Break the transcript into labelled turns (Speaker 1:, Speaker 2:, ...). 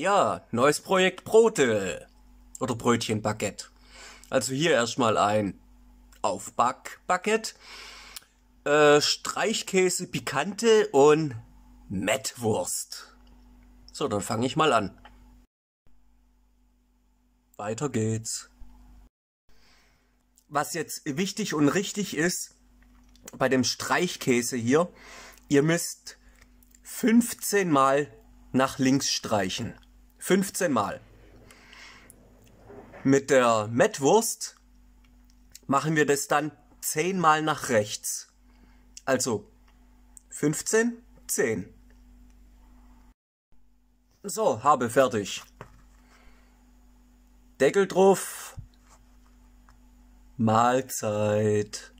Speaker 1: Ja, neues Projekt Brote oder Brötchenbaguette. Also hier erstmal ein Aufbackbaguette, äh, Streichkäse Pikante und Mettwurst. So, dann fange ich mal an. Weiter geht's. Was jetzt wichtig und richtig ist, bei dem Streichkäse hier, ihr müsst 15 mal nach links streichen. 15 Mal. Mit der Mettwurst machen wir das dann 10 Mal nach rechts. Also 15, 10. So, habe fertig. Deckel drauf. Mahlzeit.